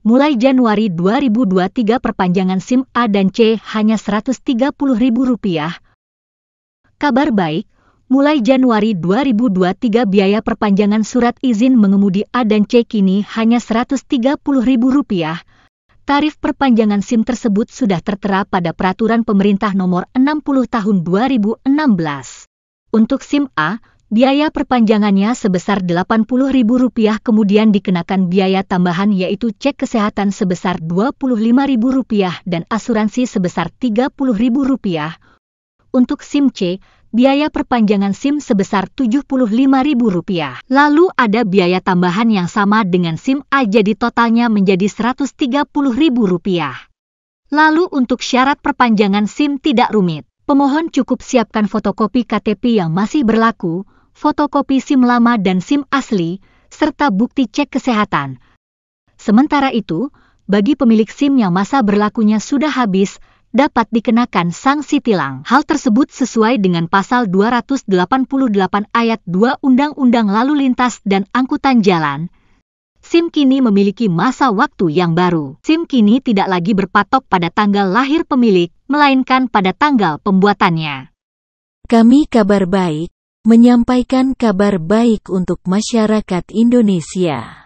Mulai Januari 2023 perpanjangan SIM A dan C hanya Rp130.000. Kabar baik, mulai Januari 2023 biaya perpanjangan surat izin mengemudi A dan C kini hanya Rp130.000. Tarif perpanjangan SIM tersebut sudah tertera pada Peraturan Pemerintah Nomor 60 Tahun 2016. Untuk SIM A, Biaya perpanjangannya sebesar Rp80.000 kemudian dikenakan biaya tambahan yaitu cek kesehatan sebesar Rp25.000 dan asuransi sebesar Rp30.000. Untuk SIM C, biaya perpanjangan SIM sebesar Rp75.000. Lalu ada biaya tambahan yang sama dengan SIM A jadi totalnya menjadi Rp130.000. Lalu untuk syarat perpanjangan SIM tidak rumit. Pemohon cukup siapkan fotokopi KTP yang masih berlaku, fotokopi SIM lama dan SIM asli, serta bukti cek kesehatan. Sementara itu, bagi pemilik SIM yang masa berlakunya sudah habis, dapat dikenakan sanksi tilang. Hal tersebut sesuai dengan pasal 288 ayat 2 Undang-Undang Lalu Lintas dan Angkutan Jalan. SIM kini memiliki masa waktu yang baru. SIM kini tidak lagi berpatok pada tanggal lahir pemilik, melainkan pada tanggal pembuatannya. Kami kabar baik, menyampaikan kabar baik untuk masyarakat Indonesia.